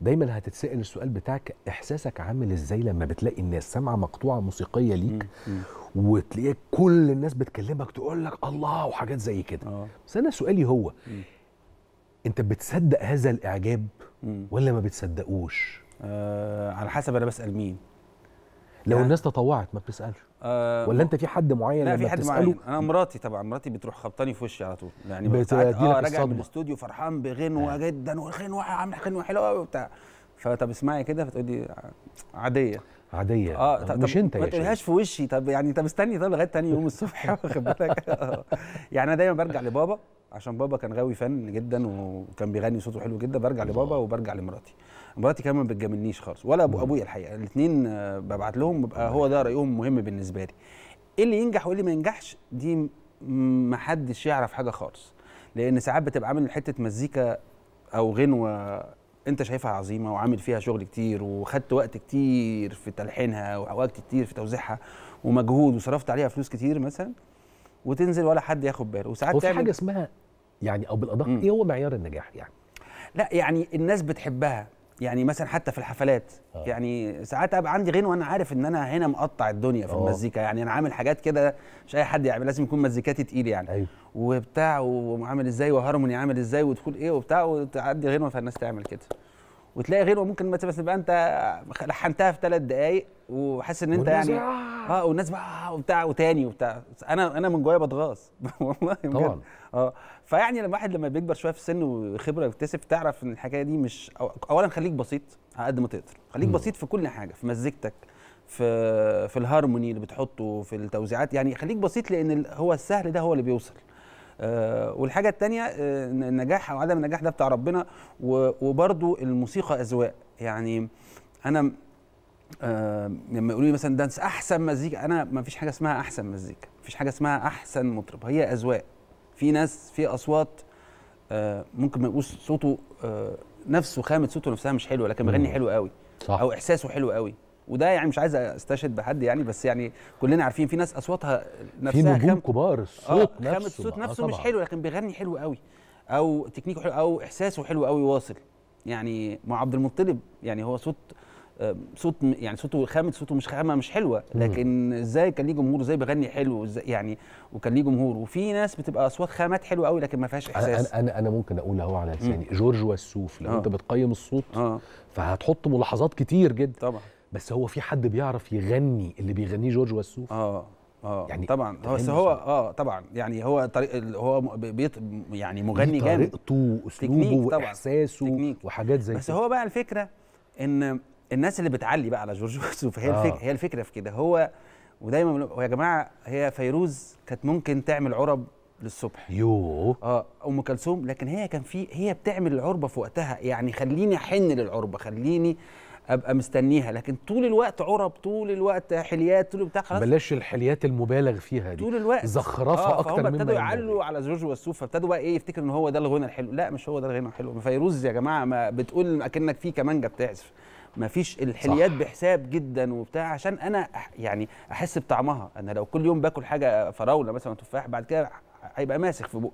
دايما هتتسال السؤال بتاعك احساسك عامل ازاي لما بتلاقي الناس سامعه مقطوعه موسيقيه ليك وتلاقيك كل الناس بتكلمك تقول لك الله وحاجات زي كده آه. بس انا سؤالي هو انت بتصدق هذا الاعجاب ولا ما بتصدقوش آه على حسب انا بسال مين لو يعني الناس تطوعت ما بتسالش أه ولا انت في حد معين لا في حد معين انا مراتي طبعا مراتي بتروح خبطاني في وشي على طول يعني بتعدي اه راجع من الاستوديو فرحان بغنوه آه. جدا وغنوه عامل غنوه حلوه قوي وبتاع فطب اسمعي كده فتقولي عاديه عاديه اه طب مش انت ما تقولهاش في وشي طب يعني طب استني طب لغايه تاني يوم الصبح واخد بالك آه. يعني انا دايما برجع لبابا عشان بابا كان غاوي فن جدا وكان بيغني صوته حلو جدا برجع لبابا وبرجع لمراتي مراتي كمان ما بتجاملنيش خالص ولا ابو ابويا الحقيقه الاثنين آه، ببعت لهم ببقى هو ده رايهم مهم بالنسبه لي ايه اللي ينجح وايه اللي ما ينجحش دي محدش يعرف حاجه خالص لان ساعات بتبقى عامل حته مزيكا او غنوه انت شايفها عظيمه وعامل فيها شغل كتير وخدت وقت كتير في تلحينها ووقت كتير في توزيعها ومجهود وصرفت عليها فلوس كتير مثلا وتنزل ولا حد ياخد باله وساعات هو في حاجه اسمها يعني او بالادق ايه هو معيار النجاح يعني لا يعني الناس بتحبها يعني مثلا حتى في الحفلات آه. يعني ساعات ابقى عندي غنوه وانا عارف ان انا هنا مقطع الدنيا في أوه. المزيكا يعني انا عامل حاجات كده مش اي حد يعمل لازم يكون مزيكاتي تقيل يعني أيوه. وبتاع وعامل ازاي وهرموني عامل ازاي وتقول ايه وبتاع وتعدي غنوه فالناس تعمل كده وتلاقي غيره ممكن ما تبقى انت لحنتها في ثلاث دقائق وحاسس ان انت يعني اه والناس بقى آه، وبتاع وتاني وبتاع انا انا من جوايا بتغاظ والله طبعا اه فيعني لما الواحد لما بيكبر شويه في السن وخبره بيكتسب تعرف ان الحكايه دي مش اولا خليك بسيط على قد ما تقدر خليك م. بسيط في كل حاجه في مزيكتك في في الهارموني اللي بتحطه في التوزيعات يعني خليك بسيط لان هو السهل ده هو اللي بيوصل آه، والحاجه الثانيه آه، النجاح او عدم النجاح ده بتاع ربنا وبرده الموسيقى اذواق يعني انا آه، لما يقولوا لي مثلا دانس احسن مزيكا انا ما فيش حاجه اسمها احسن مزيكا ما فيش حاجه اسمها احسن مطرب هي اذواق في ناس في اصوات ممكن ما يبقوش صوته نفسه خامه صوته نفسها مش حلوه لكن بيغني حلو قوي صح. او احساسه حلو قوي وده يعني مش عايز استشهد بحد يعني بس يعني كلنا عارفين في ناس اصواتها نفسها في نجوم كبار آه، الصوت آه نفسه الصوت نفسه آه مش حلو لكن بيغني حلو قوي او تكنيكه حلو او احساسه حلو قوي واصل يعني مع عبد المطلب يعني هو صوت آه، صوت يعني صوته خامد صوته مش خامه مش حلوه لكن ازاي كان ليه جمهور ازاي بيغني حلو ازاي يعني وكان ليه جمهور وفي ناس بتبقى اصوات خامات حلوه قوي لكن ما فيهاش احساس انا انا, أنا ممكن اقول اهو على لساني جورج والسوف لو آه. انت بتقيم الصوت آه. فهتحط ملاحظات كتير جدا طبعا بس هو في حد بيعرف يغني اللي بيغنيه جورج وسوف اه اه يعني طبعا هو بس هو اه طبعا يعني هو طريق هو بيط يعني مغني جامد طريقته واسلوبه واحساسه تكنيك. وحاجات زي بس كده. هو بقى الفكره ان الناس اللي بتعلي بقى على جورج وسوف هي آه. الفكره هي الفكره في كده هو ودايما يا جماعه هي فيروز كانت ممكن تعمل عرب للصبح يوه اه ام كلثوم لكن هي كان في هي بتعمل العربه في وقتها يعني خليني احن للعربه خليني ابقى مستنيها لكن طول الوقت عرب طول الوقت حليات طول بتاع خلاص بلاش الحليات المبالغ فيها دي طول الوقت زخرفه آه اكتر مما ابتدوا يعلوا على جورج وسوف فابتدوا بقى ايه يفتكر ان هو ده الغنى الحلو لا مش هو ده الغنى الحلو فيروز يا جماعه ما بتقول اكنك في كمانجه بتعزف ما فيش الحليات صح. بحساب جدا وبتاع عشان انا يعني احس بطعمها انا لو كل يوم باكل حاجه فراوله مثلا تفاح بعد كده هيبقى ماسك في بقي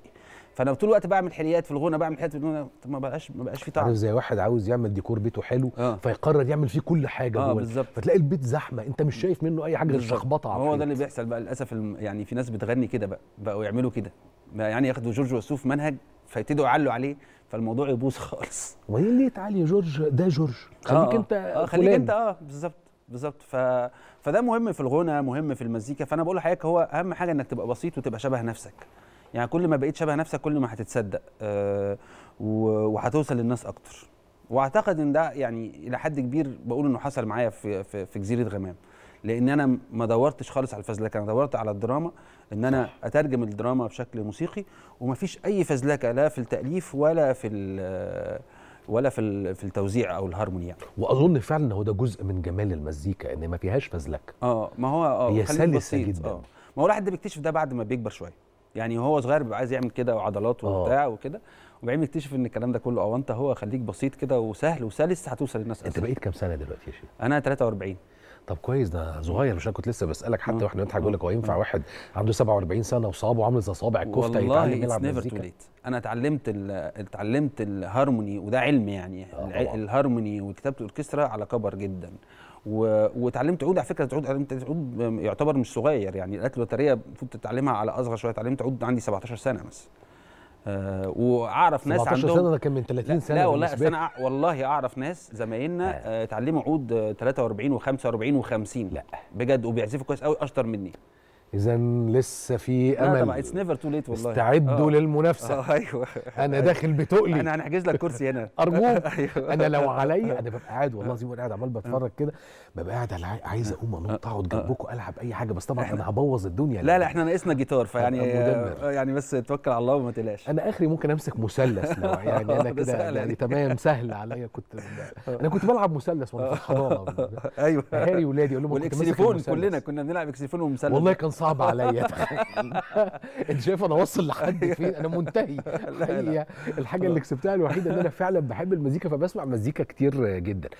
فانا طول الوقت بعمل حليات في الغنى بعمل حليات في الغنى ما بقاش ما بقاش في طعم عارف زي واحد عاوز يعمل ديكور بيته حلو آه. فيقرر يعمل فيه كل حاجه آه بالظبط فتلاقي البيت زحمه انت مش شايف منه اي حاجه غير شخبطه هو ده اللي بيحصل بقى للاسف يعني في ناس بتغني كده بقى بقوا يعملوا كده يعني ياخدوا جورج وسوف منهج فيبتدوا يعلوا عليه فالموضوع يبوظ خالص وايه ليه تعالي جورج ده جورج خليك آه, آه. انت آه خليك انت اه بالظبط بالظبط ف... فده مهم في الغنى مهم في المزيكا فانا بقول لحضرتك هو اهم حاجه انك تبقى بسيط وتبقى شبه نفسك يعني كل ما بقيت شبه نفسك كل ما هتتصدق أه وهتوصل للناس اكتر واعتقد ان ده يعني الى حد كبير بقول انه حصل معايا في في, في جزيره غمام لان انا ما دورتش خالص على الفزلكه انا دورت على الدراما ان انا اترجم الدراما بشكل موسيقي ومفيش اي فزلكه لا في التاليف ولا في ولا في في التوزيع او الهارموني يعني واظن فعلا هو ده جزء من جمال المزيكا ان ما فيهاش فزلكه اه ما هو اه هي سلسه جدا أوه. ما هو الواحد ده بيكتشف ده بعد ما بيكبر شويه يعني هو صغير بيبقى عايز يعمل كده وعضلات آه. وبتاع وكده وبعدين يكتشف ان الكلام ده كله انت هو خليك بسيط كده وسهل وسلس هتوصل للناس انت بقيت كام سنه دلوقتي يا شيخ؟ انا 43 طب كويس ده صغير مش انا كنت لسه بسالك حتى آه. واحنا بنضحك بقول لك هو آه. ينفع آه. واحد عنده 47 سنه وصابه عامل زي صابع الكفته يتعلم يلعب مزيكا انا اتعلمت اتعلمت الهارموني وده علم يعني آه الهارموني وكتابه الاوركسترا على كبر جدا واتعلمت عود على فكره تعود عود يعتبر مش صغير يعني الات الوتريه المفروض تتعلمها على اصغر شويه اتعلمت عود عندي 17 سنه مثلا آه، واعرف ناس عندهم سنه ده كان من 30 لا سنه لا والله انا والله اعرف ناس زمايلنا آه. آه، اتعلموا عود 43 و45 و50 لا بجد وبيعزفوا كويس قوي اشطر مني اذا لسه في امل لا طبعا اتس نيفر تو ليت والله استعدوا آه. للمنافسه أوه. ايوه انا داخل بتقلي انا هنحجز لك كرسي هنا ارجوك أيوة. انا لو عليا آه. انا ببقى قاعد والله العظيم آه. قاعد عمال بتفرج كده ببقى قاعد عايز اقوم انط اقعد جنبكم العب اي حاجه بس طبعا انا هبوظ الدنيا لا لا احنا ناقصنا جيتار فيعني يعني بس توكل على الله وما تقلقش انا اخري ممكن امسك مثلث لو يعني انا كده يعني تمام سهل عليا كنت انا كنت بلعب مثلث وانا في الحضانه ايوه هاري ولادي اقول لهم كلنا كنا بنلعب اكسيفون ومثلث والله كان صعب عليا انت شايف انا واصل لحد أيوه. فين انا منتهي الحقيقه الحاجه اللي كسبتها الوحيده ان انا فعلا بحب المزيكا فبسمع مزيكا كتير جدا